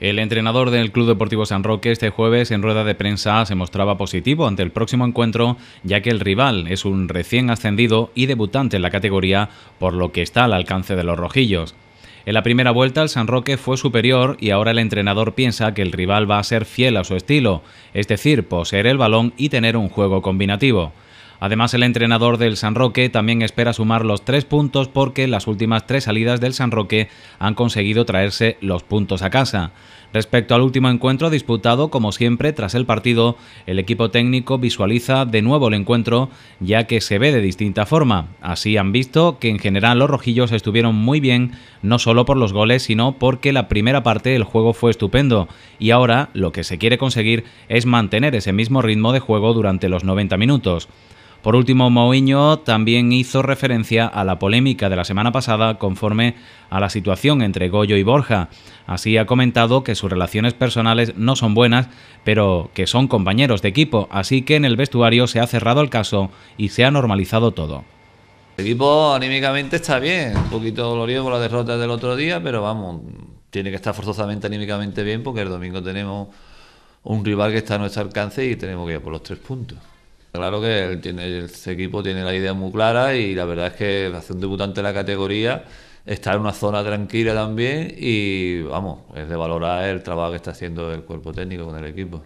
El entrenador del Club Deportivo San Roque este jueves en rueda de prensa se mostraba positivo ante el próximo encuentro, ya que el rival es un recién ascendido y debutante en la categoría, por lo que está al alcance de los rojillos. En la primera vuelta el San Roque fue superior y ahora el entrenador piensa que el rival va a ser fiel a su estilo, es decir, poseer el balón y tener un juego combinativo. Además, el entrenador del San Roque también espera sumar los tres puntos porque las últimas tres salidas del San Roque han conseguido traerse los puntos a casa. Respecto al último encuentro disputado, como siempre, tras el partido, el equipo técnico visualiza de nuevo el encuentro, ya que se ve de distinta forma. Así han visto que en general los rojillos estuvieron muy bien, no solo por los goles, sino porque la primera parte del juego fue estupendo, y ahora lo que se quiere conseguir es mantener ese mismo ritmo de juego durante los 90 minutos. Por último, Mourinho también hizo referencia a la polémica de la semana pasada conforme a la situación entre Goyo y Borja. Así ha comentado que sus relaciones personales no son buenas, pero que son compañeros de equipo, así que en el vestuario se ha cerrado el caso y se ha normalizado todo. El equipo anímicamente está bien, un poquito dolorido por la derrota del otro día, pero vamos, tiene que estar forzosamente anímicamente bien porque el domingo tenemos un rival que está a nuestro alcance y tenemos que ir por los tres puntos. Claro que él tiene, equipo tiene la idea muy clara y la verdad es que hace un debutante de la categoría está en una zona tranquila también y vamos, es de valorar el trabajo que está haciendo el cuerpo técnico con el equipo.